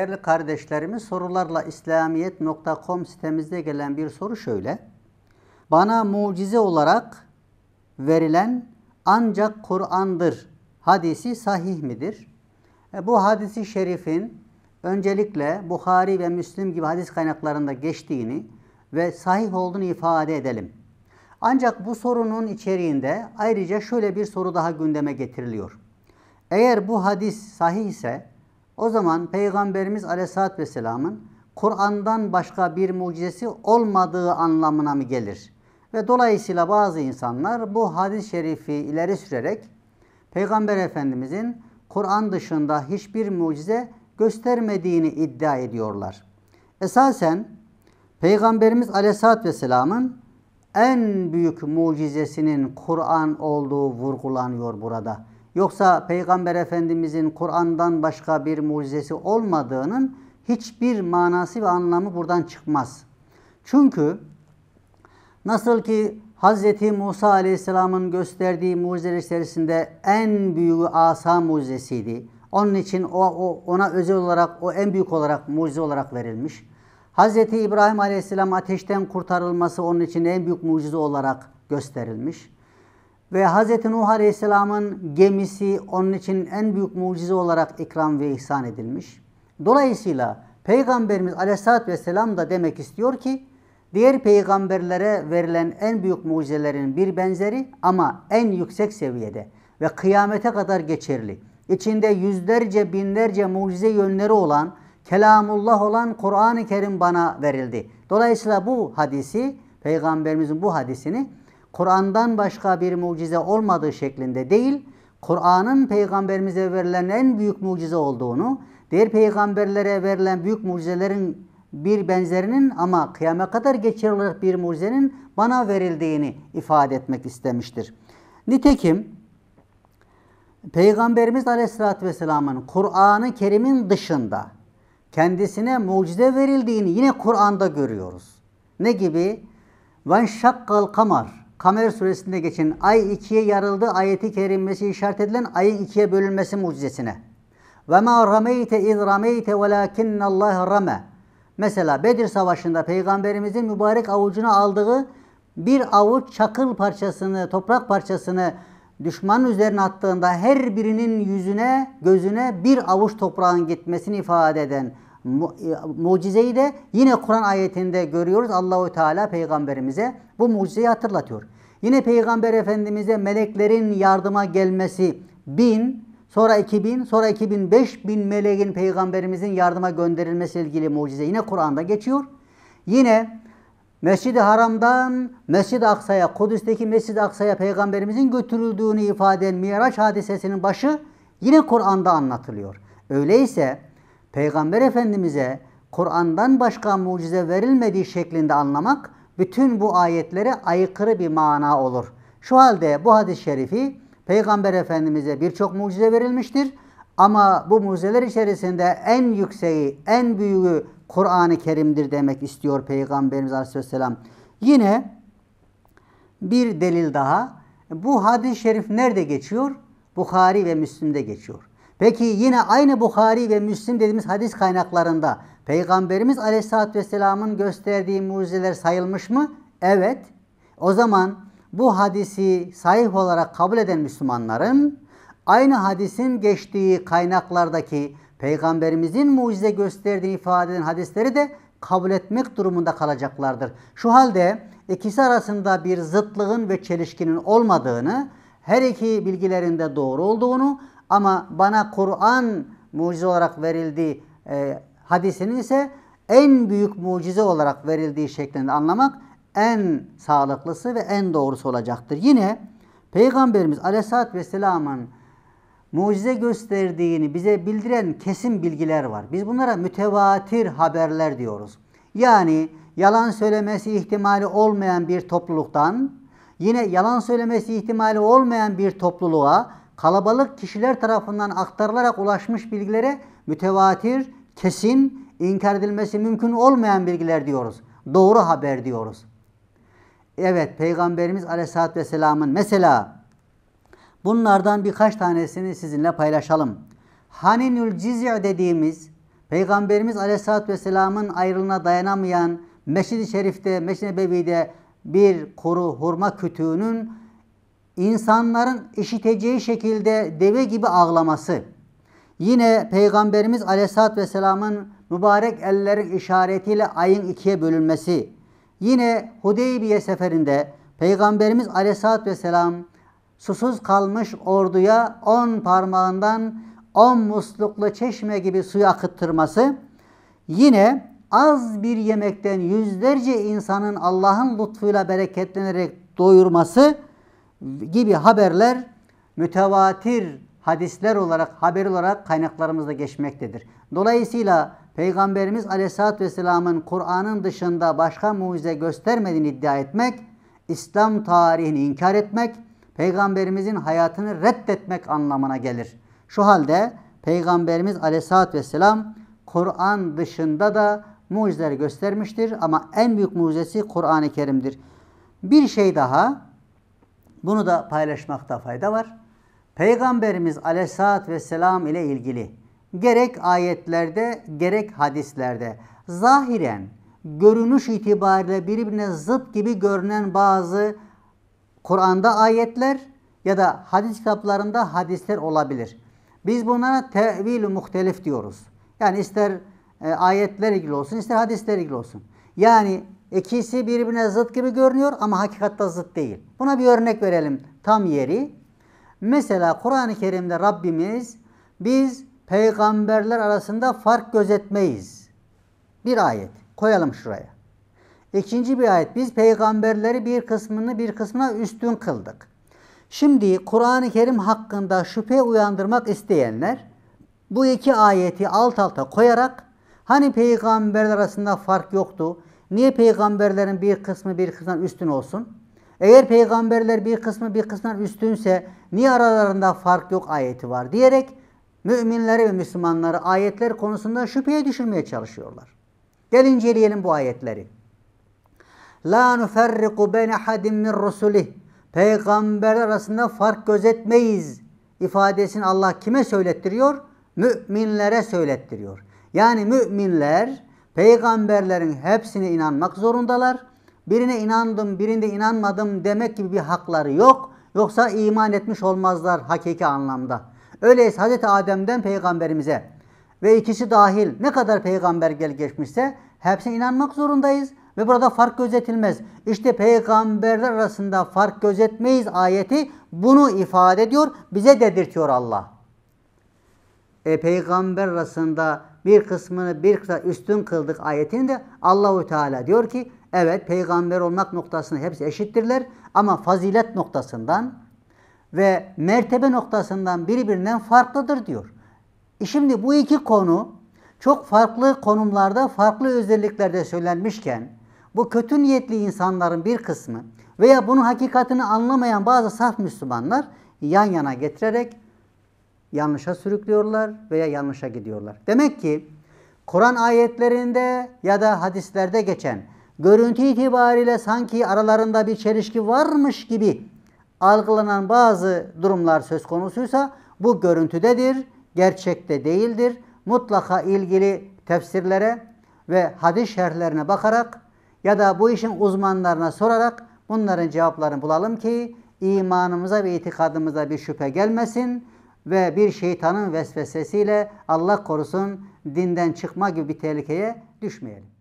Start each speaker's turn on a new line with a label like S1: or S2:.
S1: Değerli kardeşlerimiz sorularla İslamiyet.com sitemizde gelen bir soru şöyle. Bana mucize olarak verilen ancak Kur'an'dır hadisi sahih midir? E, bu hadisi şerifin öncelikle Bukhari ve Müslim gibi hadis kaynaklarında geçtiğini ve sahih olduğunu ifade edelim. Ancak bu sorunun içeriğinde ayrıca şöyle bir soru daha gündeme getiriliyor. Eğer bu hadis sahih ise o zaman Peygamberimiz Aleyhisselatü Vesselam'ın Kur'an'dan başka bir mucizesi olmadığı anlamına mı gelir? Ve dolayısıyla bazı insanlar bu hadis-i şerifi ileri sürerek Peygamber Efendimizin Kur'an dışında hiçbir mucize göstermediğini iddia ediyorlar. Esasen Peygamberimiz Aleyhisselatü Vesselam'ın en büyük mucizesinin Kur'an olduğu vurgulanıyor burada. Yoksa Peygamber Efendimizin Kur'an'dan başka bir mucizesi olmadığının hiçbir manası ve anlamı buradan çıkmaz. Çünkü nasıl ki Hz. Musa Aleyhisselam'ın gösterdiği mucizeler içerisinde en büyüğü asa mucizesiydi. Onun için o, o ona özel olarak o en büyük olarak mucize olarak verilmiş. Hz. İbrahim Aleyhisselam ateşten kurtarılması onun için en büyük mucize olarak gösterilmiş. Ve Hz. Nuh Aleyhisselam'ın gemisi onun için en büyük mucize olarak ikram ve ihsan edilmiş. Dolayısıyla Peygamberimiz Aleyhisselatü Vesselam da demek istiyor ki diğer peygamberlere verilen en büyük mucizelerin bir benzeri ama en yüksek seviyede ve kıyamete kadar geçerli. İçinde yüzlerce binlerce mucize yönleri olan kelamullah olan Kur'an-ı Kerim bana verildi. Dolayısıyla bu hadisi, peygamberimizin bu hadisini Kur'an'dan başka bir mucize olmadığı şeklinde değil, Kur'an'ın peygamberimize verilen en büyük mucize olduğunu, diğer peygamberlere verilen büyük mucizelerin bir benzerinin ama kıyame kadar geçerli bir mucizenin bana verildiğini ifade etmek istemiştir. Nitekim Peygamberimiz Aleyhisselatü Vesselam'ın Kur'an'ı Kerim'in dışında kendisine mucize verildiğini yine Kur'an'da görüyoruz. Ne gibi? Ve şakkal kamar. Kamer suresinde geçen ay ikiye yarıldı ayeti kerimesi işaret edilen ayın ikiye bölünmesi mucizesine. Ve ma rameyte iz rameyte velakinne Allah rame. Mesela Bedir Savaşı'nda peygamberimizin mübarek avucuna aldığı bir avuç çakıl parçasını, toprak parçasını düşmanın üzerine attığında her birinin yüzüne, gözüne bir avuç toprağın gitmesini ifade eden e, mucizeyi de yine Kur'an ayetinde görüyoruz. Allahu Teala peygamberimize bu mucizeyi hatırlatıyor. Yine peygamber efendimize meleklerin yardıma gelmesi bin, sonra 2000, sonra 2000, 5000 meleğin peygamberimizin yardıma gönderilmesi ilgili mucize yine Kur'an'da geçiyor. Yine Mescid-i Haram'dan Mescid-i Aksa'ya, Kudüs'teki Mescid-i Aksa'ya peygamberimizin götürüldüğünü ifade eden Miraç hadisesinin başı yine Kur'an'da anlatılıyor. Öyleyse Peygamber Efendimiz'e Kur'an'dan başka mucize verilmediği şeklinde anlamak bütün bu ayetlere aykırı bir mana olur. Şu halde bu hadis-i şerifi Peygamber Efendimiz'e birçok mucize verilmiştir. Ama bu mucizeler içerisinde en yükseği, en büyüğü Kur'an-ı Kerim'dir demek istiyor Peygamberimiz Aleyhisselam. Yine bir delil daha. Bu hadis-i şerif nerede geçiyor? Bukhari ve Müslim'de geçiyor. Peki yine aynı Bukhari ve Müslim dediğimiz hadis kaynaklarında Peygamberimiz Aleyhisselatü Vesselam'ın gösterdiği mucizeler sayılmış mı? Evet. O zaman bu hadisi sahih olarak kabul eden Müslümanların aynı hadisin geçtiği kaynaklardaki Peygamberimizin mucize gösterdiğini ifade eden hadisleri de kabul etmek durumunda kalacaklardır. Şu halde ikisi arasında bir zıtlığın ve çelişkinin olmadığını, her iki bilgilerinde doğru olduğunu ama bana Kur'an mucize olarak verildiği e, hadisinin ise en büyük mucize olarak verildiği şeklinde anlamak en sağlıklısı ve en doğrusu olacaktır. Yine Peygamberimiz Aleyhisselatü Vesselam'ın mucize gösterdiğini bize bildiren kesin bilgiler var. Biz bunlara mütevatir haberler diyoruz. Yani yalan söylemesi ihtimali olmayan bir topluluktan yine yalan söylemesi ihtimali olmayan bir topluluğa kalabalık kişiler tarafından aktarılarak ulaşmış bilgilere mütevatir, kesin, inkar edilmesi mümkün olmayan bilgiler diyoruz. Doğru haber diyoruz. Evet Peygamberimiz Aleyhisselatü Vesselam'ın mesela bunlardan birkaç tanesini sizinle paylaşalım. Haninül cizya dediğimiz Peygamberimiz Aleyhisselatü Vesselam'ın ayrılığına dayanamayan Meşid-i Şerif'te, Meşid-i Bebi'de bir kuru hurma kütüğünün insanların işiteceği şekilde deve gibi ağlaması, yine Peygamberimiz Aleyhisselatü Vesselam'ın mübarek ellerin işaretiyle ayın ikiye bölünmesi, yine Hudeybiye seferinde Peygamberimiz Aleyhisselatü Vesselam susuz kalmış orduya on parmağından on musluklu çeşme gibi suyu akıttırması, yine az bir yemekten yüzlerce insanın Allah'ın lütfuyla bereketlenerek doyurması, gibi haberler mütevatir hadisler olarak, haber olarak kaynaklarımızda geçmektedir. Dolayısıyla Peygamberimiz Aleyhisselatü Vesselam'ın Kur'an'ın dışında başka mucize göstermediğini iddia etmek, İslam tarihini inkar etmek, Peygamberimizin hayatını reddetmek anlamına gelir. Şu halde Peygamberimiz Aleyhisselatü Vesselam Kur'an dışında da mucizeler göstermiştir ama en büyük mucizesi Kur'an-ı Kerim'dir. Bir şey daha bunu da paylaşmakta fayda var. Peygamberimiz aleyhissalatü vesselam ile ilgili gerek ayetlerde gerek hadislerde zahiren görünüş itibariyle birbirine zıt gibi görünen bazı Kur'an'da ayetler ya da hadis kitaplarında hadisler olabilir. Biz bunlara tevil muhtelif diyoruz. Yani ister e, ayetler ilgili olsun ister hadisler ilgili olsun. Yani İkisi birbirine zıt gibi görünüyor ama hakikatta zıt değil. Buna bir örnek verelim tam yeri. Mesela Kur'an-ı Kerim'de Rabbimiz biz peygamberler arasında fark gözetmeyiz. Bir ayet koyalım şuraya. İkinci bir ayet biz peygamberleri bir kısmını bir kısmına üstün kıldık. Şimdi Kur'an-ı Kerim hakkında şüphe uyandırmak isteyenler bu iki ayeti alt alta koyarak hani peygamberler arasında fark yoktu, Niye peygamberlerin bir kısmı bir kısmından üstün olsun? Eğer peygamberler bir kısmı bir kısmından üstünse niye aralarında fark yok ayeti var diyerek müminleri ve Müslümanları ayetler konusunda şüpheye düşürmeye çalışıyorlar. Gel inceleyelim bu ayetleri. La nuferriku beyne hadim min rusulih. Peygamberler arasında fark gözetmeyiz ifadesini Allah kime söylettiriyor? Müminlere söylettiriyor. Yani müminler peygamberlerin hepsine inanmak zorundalar. Birine inandım, birinde inanmadım demek gibi bir hakları yok. Yoksa iman etmiş olmazlar hakiki anlamda. Öyleyse Hz. Adem'den peygamberimize ve ikisi dahil ne kadar peygamber gel geçmişse hepsine inanmak zorundayız. Ve burada fark gözetilmez. İşte peygamberler arasında fark gözetmeyiz ayeti bunu ifade ediyor. Bize dedirtiyor Allah. E, peygamber arasında bir kısmını bir kısa üstün kıldık ayetinde de Allahu Teala diyor ki evet peygamber olmak noktasında hepsi eşittirler ama fazilet noktasından ve mertebe noktasından birbirinden farklıdır diyor. E şimdi bu iki konu çok farklı konumlarda, farklı özelliklerde söylenmişken bu kötü niyetli insanların bir kısmı veya bunun hakikatini anlamayan bazı saf Müslümanlar yan yana getirerek yanlışa sürüklüyorlar veya yanlışa gidiyorlar. Demek ki Kur'an ayetlerinde ya da hadislerde geçen görüntü itibariyle sanki aralarında bir çelişki varmış gibi algılanan bazı durumlar söz konusuysa bu görüntüdedir, gerçekte değildir. Mutlaka ilgili tefsirlere ve hadis şerhlerine bakarak ya da bu işin uzmanlarına sorarak bunların cevaplarını bulalım ki imanımıza ve itikadımıza bir şüphe gelmesin ve bir şeytanın vesvesesiyle Allah korusun dinden çıkma gibi bir tehlikeye düşmeyelim.